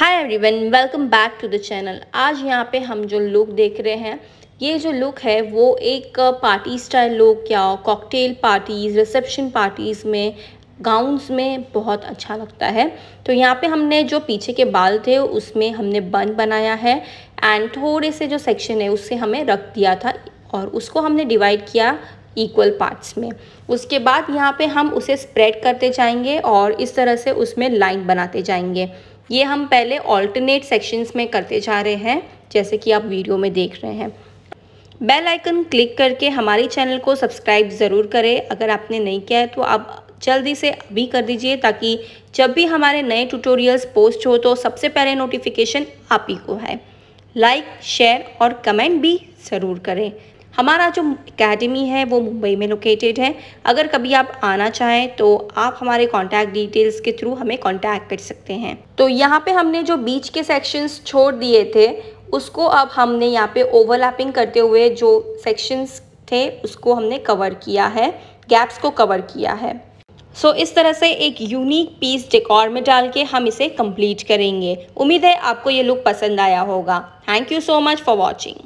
hi everyone welcome back to the channel आज यहाँ पे हम जो लुक देख रहे हैं ये जो लुक है वो एक पार्टी स्टाइल लुक या कॉकटेल पार्टीज़ रिसेप्शन पार्टीज़ में गाउन्स में बहुत अच्छा लगता है तो यहाँ पे हमने जो पीछे के बाल थे उसमें हमने बन बनाया है एंड थोड़े से जो सेक्शन है उससे हमें रख दिया था और उसको हमने डिवाइड किया इक्वल पार्ट्स में उसके बाद यहाँ पे हम उसे स्प्रेड करते जाएंगे और इस तरह से उसमें लाइन बनाते जाएंगे ये हम पहले ऑल्टरनेट सेक्शंस में करते जा रहे हैं जैसे कि आप वीडियो में देख रहे हैं बेल आइकन क्लिक करके हमारे चैनल को सब्सक्राइब ज़रूर करें अगर आपने नहीं किया है तो आप जल्दी से अभी कर दीजिए ताकि जब भी हमारे नए ट्यूटोरियल्स पोस्ट हो तो सबसे पहले नोटिफिकेशन आप ही को है लाइक शेयर और कमेंट भी ज़रूर करें हमारा जो एकेडमी है वो मुंबई में लोकेटेड है अगर कभी आप आना चाहें तो आप हमारे कॉन्टैक्ट डिटेल्स के थ्रू हमें कॉन्टैक्ट कर सकते हैं तो यहाँ पे हमने जो बीच के सेक्शंस छोड़ दिए थे उसको अब हमने यहाँ पे ओवरलैपिंग करते हुए जो सेक्शंस थे उसको हमने कवर किया है गैप्स को कवर किया है सो so, इस तरह से एक यूनिक पीस डेकोर में डाल के हम इसे कंप्लीट करेंगे उम्मीद है आपको ये लुक पसंद आया होगा thank you so much for watching